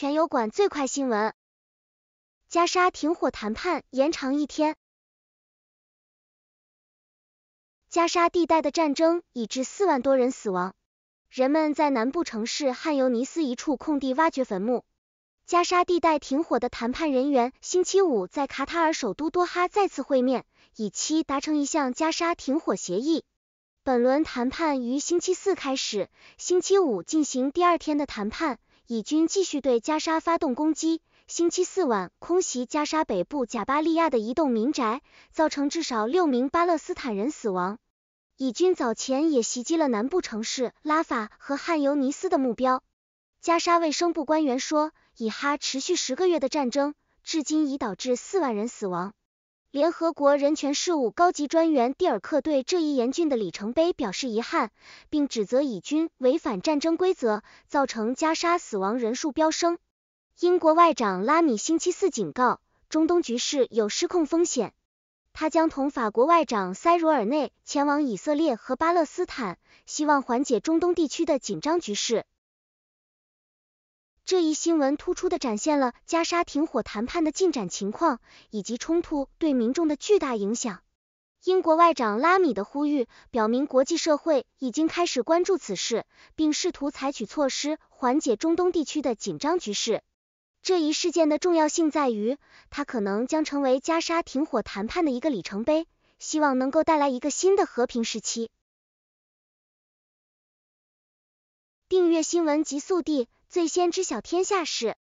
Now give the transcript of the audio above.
全油管最快新闻：加沙停火谈判延长一天。加沙地带的战争已致四万多人死亡。人们在南部城市汉尤尼斯一处空地挖掘坟墓。加沙地带停火的谈判人员星期五在卡塔尔首都多哈再次会面，以期达成一项加沙停火协议。本轮谈判于星期四开始，星期五进行第二天的谈判。以军继续对加沙发动攻击。星期四晚，空袭加沙北部贾巴利亚的一栋民宅，造成至少六名巴勒斯坦人死亡。以军早前也袭击了南部城市拉法和汉尤尼斯的目标。加沙卫生部官员说，以哈持续十个月的战争，至今已导致四万人死亡。联合国人权事务高级专员蒂尔克对这一严峻的里程碑表示遗憾，并指责以军违反战争规则，造成加沙死亡人数飙升。英国外长拉米星期四警告，中东局势有失控风险。他将同法国外长塞茹尔内前往以色列和巴勒斯坦，希望缓解中东地区的紧张局势。这一新闻突出的展现了加沙停火谈判的进展情况以及冲突对民众的巨大影响。英国外长拉米的呼吁表明，国际社会已经开始关注此事，并试图采取措施缓解中东地区的紧张局势。这一事件的重要性在于，它可能将成为加沙停火谈判的一个里程碑，希望能够带来一个新的和平时期。订阅新闻极速递，最先知晓天下事。